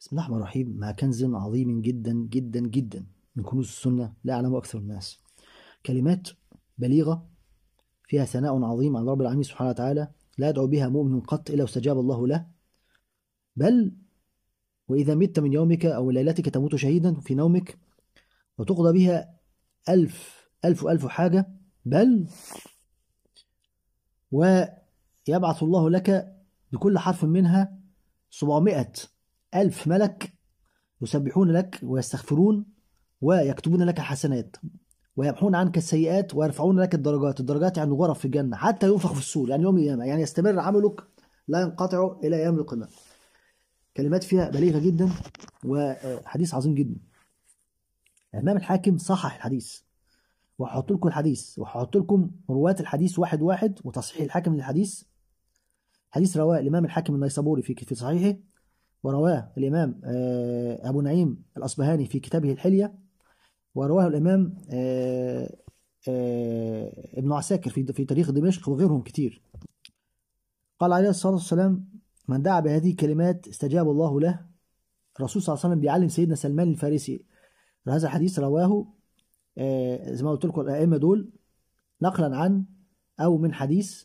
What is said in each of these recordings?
بسم الله الرحمن الرحيم مع كنز عظيم جدا جدا جدا من كنوز السنة لا يعلمه أكثر الناس كلمات بليغة فيها ثناء عظيم على رب العالمين سبحانه وتعالى لا يدعو بها مؤمن قط إلا واستجاب الله له بل وإذا مت من يومك أو ليلتك تموت شهيدا في نومك وتقضى بها ألف ألف ألف حاجة بل ويبعث الله لك بكل حرف منها 700 ألف ملك يسبحون لك ويستغفرون ويكتبون لك الحسنات ويمحون عنك السيئات ويرفعون لك الدرجات الدرجات يعني غرف في الجنة حتى ينفخ في السور يعني يوم القيامة يعني يستمر عملك لا ينقطع إلى يوم القيامة كلمات فيها بليغة جدا وحديث عظيم جدا الإمام الحاكم صحح الحديث وهحط لكم الحديث وهحط لكم رواة الحديث واحد واحد وتصحيح الحاكم للحديث حديث رواه الإمام الحاكم النيسابوري في صحيحه ورواه الإمام آه، أبو نعيم الأصبهاني في كتابه الحلية ورواه الإمام آه، آه، ابن عساكر في تاريخ دمشق وغيرهم كتير قال عليه الصلاة والسلام من دعا بهذه الكلمات استجاب الله له الرسول صلى الله عليه وسلم بيعلم سيدنا سلمان الفارسي هذا الحديث رواه زي ما قلت لكم الأئمة دول نقلا عن أو من حديث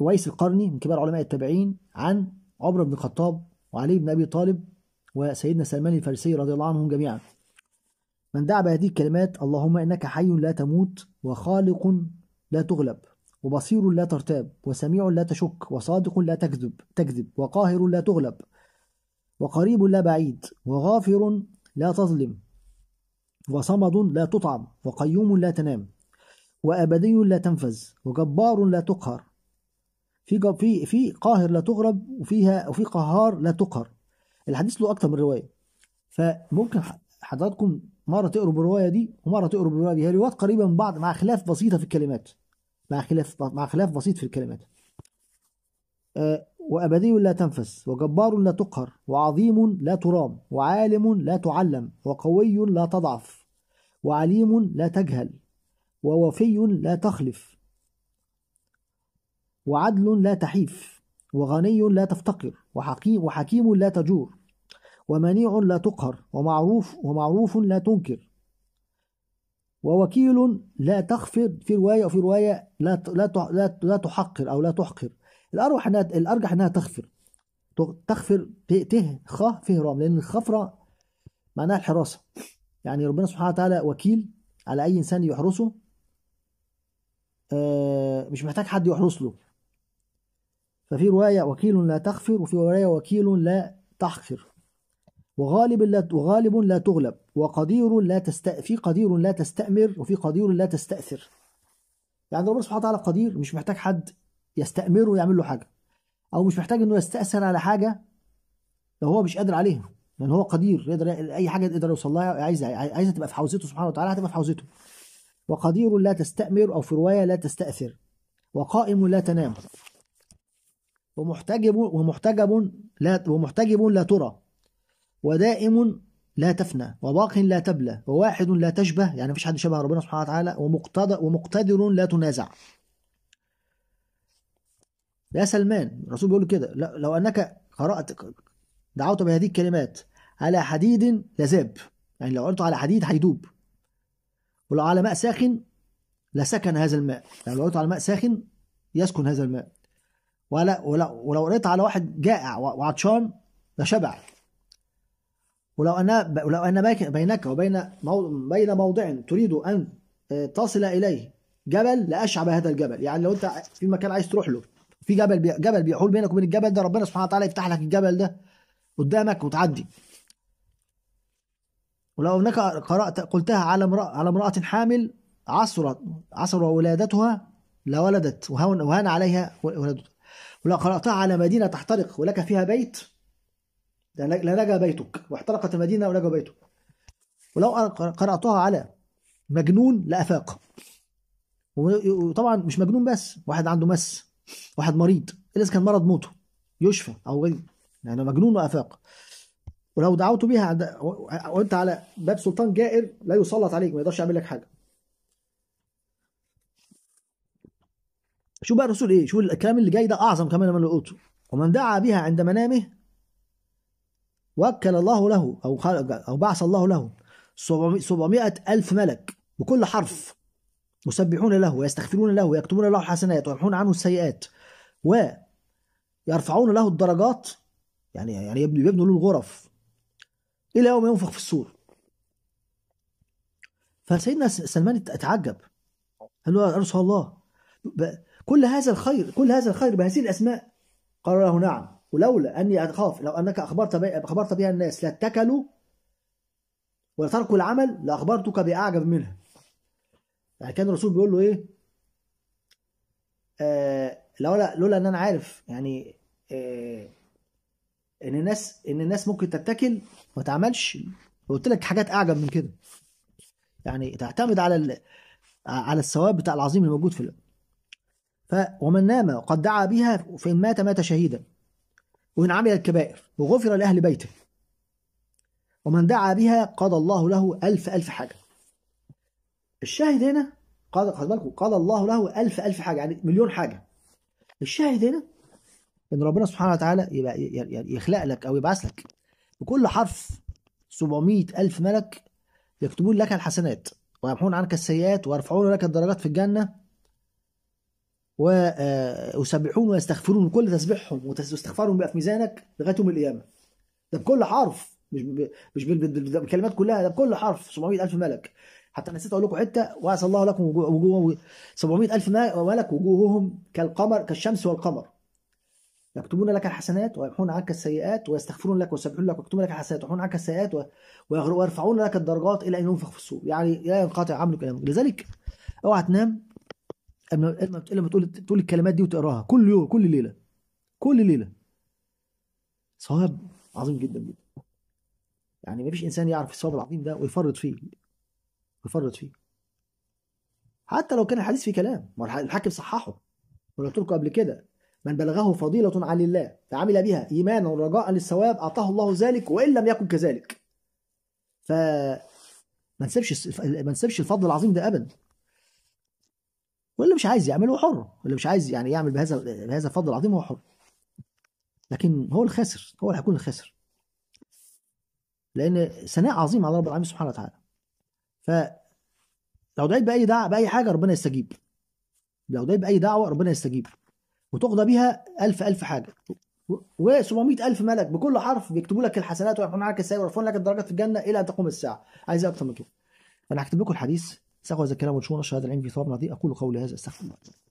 ويس القرني من كبار علماء التابعين عن عمر بن الخطاب وعلي بن أبي طالب وسيدنا سلمان الفارسي رضي الله عنهم جميعا من دعا بهذه الكلمات اللهم إنك حي لا تموت وخالق لا تغلب وبصير لا ترتاب وسميع لا تشك وصادق لا تكذب تكذب وقاهر لا تغلب وقريب لا بعيد وغافر لا تظلم وصمد لا تطعم وقيوم لا تنام وأبدي لا تنفذ وجبار لا تقهر في في في قاهر لا تغرب وفيها وفي قهار لا تقهر الحديث له اكتر من روايه فممكن حضراتكم مره تقروا بالروايه دي ومره تقروا بالروايه دي هي روايات قريبه من بعض مع خلاف بسيطه في الكلمات مع خلاف مع خلاف بسيط في الكلمات أه وأبدي لا تنفس وجبار لا تقهر وعظيم لا ترام وعالم لا تعلم وقوي لا تضعف وعليم لا تجهل ووفي لا تخلف وعدل لا تحيف وغني لا تفتقر وحكيم, وحكيم لا تجور ومنيع لا تقهر ومعروف, ومعروف لا تنكر ووكيل لا تخفر في رواية وفي رواية لا لا لا تحقر أو لا تحقر الأروح أنها الأرجح أنها تخفر تخفر ته خ فهرام لأن الخفرة معناها الحراسة يعني ربنا سبحانه وتعالى وكيل على أي إنسان يحرسه آه، مش محتاج حد يحرس له ففي رواية وكيل لا تخفر وفي رواية وكيل لا تحقر وغالب لا وغالب لا تغلب وقدير لا تست في قدير لا تستأمر وفي قدير لا تستأثر يعني ربنا سبحانه وتعالى قدير مش محتاج حد يستأمره يعمل له حاجة أو مش محتاج إنه يستأثر على حاجة لو هو مش قادر عليها لأن يعني هو قدير يقدر أي حاجة يقدر يوصل لها عايزها عايزها تبقى في حوزته سبحانه وتعالى هتبقى في حوزته وقدير لا تستأمر أو في رواية لا تستأثر وقائم لا تنام ومحتجب ومحتجب لا ومحتجب لا ترى ودائم لا تفنى وباق لا تبلى وواحد لا تشبه يعني مفيش حد شبه ربنا سبحانه وتعالى ومقتدر ومقتدر لا تنازع يا سلمان الرسول بيقول كده لو انك قرات دعوت بهذه الكلمات على حديد لذاب يعني لو قلته على حديد هيدوب ولو على ماء ساخن لسكن هذا الماء يعني لو قلته على ماء ساخن يسكن هذا الماء ولا ولو قريت على واحد جائع وعطشان ده شبع ولو انا ولو أن بينك وبين بين موضع تريد أن آه، تصل إليه جبل لأشعب هذا الجبل يعني لو أنت في مكان عايز تروح له في جبل بي جبل بيحول بينك وبين الجبل ده ربنا سبحانه وتعالى يفتح لك الجبل ده قدامك وتعدي ولو انك قرات قلتها على امراه على امراه حامل عصرت عصر ولادتها لولدت وهان وهان عليها ولادتها ولو قرأتها على مدينة تحترق ولك فيها بيت لنجا بيتك واحترقت المدينة ونجا بيتك ولو قرأتها على مجنون لأفاق وطبعا مش مجنون بس واحد عنده مس واحد مريض إذا كان مرض موته يشفى أو يعني مجنون وأفاق ولو دعوت بها وانت على باب سلطان جائر لا يسلط عليك ما يقدرش يعمل لك حاجه شو بقى الرسول ايه شو الكلام اللي جاي ده اعظم كمان من اللي ومن دعا بها عند منامه وكل الله له او او بعث الله له 700 الف ملك بكل حرف يسبحون له ويستغفرون له ويكتبون له الحسنات ويمحون عنه السيئات ويرفعون له الدرجات يعني يعني يبنوا له الغرف الى يوم ينفخ في السور فسيدنا سلمان اتعجب قال له يا رسول الله كل هذا الخير كل هذا الخير بهذه الأسماء قال له نعم ولولا أني أخاف لو أنك أخبرت أخبرت بها الناس لاتكلوا وتركوا العمل لأخبرتك بأعجب منها يعني كان الرسول بيقول له إيه آه لولا لولا ان انا عارف يعني آه ان الناس ان الناس ممكن تتكل وما تعملش قلت لك حاجات اعجب من كده يعني تعتمد على على الثواب بتاع العظيم الموجود في في فَوَمَنْ نَامَ وقد دعا بها فإن مات مات شهيدا وإن عمل الكبائر وغفر لأهل بيته ومن دعا بها قضى الله له ألف ألف حاجة الشاهد هنا قضى خد بالكم قضى الله له ألف ألف حاجة يعني مليون حاجة الشاهد هنا إن ربنا سبحانه وتعالى يبقى يخلق لك أو يبعث لك بكل حرف 700 ألف ملك يكتبون لك الحسنات ويمحون عنك السيئات ويرفعون لك الدرجات في الجنة ويسبحون ويستغفرون كل تسبيحهم واستغفارهم بقى في ميزانك لغايه يوم القيامه ده بكل حرف مش ب... مش بالكلمات كلها ده بكل حرف 700000 ملك حتى نسيت اقول لكم حته وعسى الله لكم وجوه, وجوه 700000 ملك وجوههم كالقمر كالشمس والقمر يكتبون لك الحسنات ويمحون عنك السيئات ويستغفرون لك ويسبحون لك ويكتبون لك الحسنات ويمحون عنك السيئات ويرفعون لك الدرجات الى ان ينفخ في الصور يعني لا ينقطع عملك لذلك اوعى تنام لما لما تقول تقول الكلمات دي وتقراها كل يوم كل ليله كل ليله صواب عظيم جدا جدا يعني مفيش انسان يعرف الصواب العظيم ده ويفرط فيه ويفرط فيه حتى لو كان الحديث فيه كلام ما الحاكم صححه وانا قلت لكم قبل كده من بلغه فضيلة عن الله فعمل بها إيمانا ورجاء للثواب أعطاه الله ذلك وإن لم يكن كذلك ف ما نسيبش ما نسيبش الفضل العظيم ده أبدا واللي مش عايز يعمل هو حر واللي مش عايز يعني يعمل بهذا بهذا الفضل العظيم هو حر لكن هو الخاسر هو اللي هيكون الخاسر لان ثناء عظيم على رب العالمين سبحانه وتعالى ف لو دعيت باي دعوه باي حاجه ربنا يستجيب لو دعيت باي دعوه ربنا يستجيب وتقضى بها ألف ألف حاجه و700 ألف ملك بكل حرف بيكتبوا لك الحسنات ويرفعون عنك السيئات ويرفعون لك الدرجات في الجنه الى ان تقوم الساعه عايز ايه اكتر من كده انا هكتب لكم الحديث سأقول إذا كلام شو نشر هذا العلم في ثوابنا دي أقول قولي هذا استغفر الله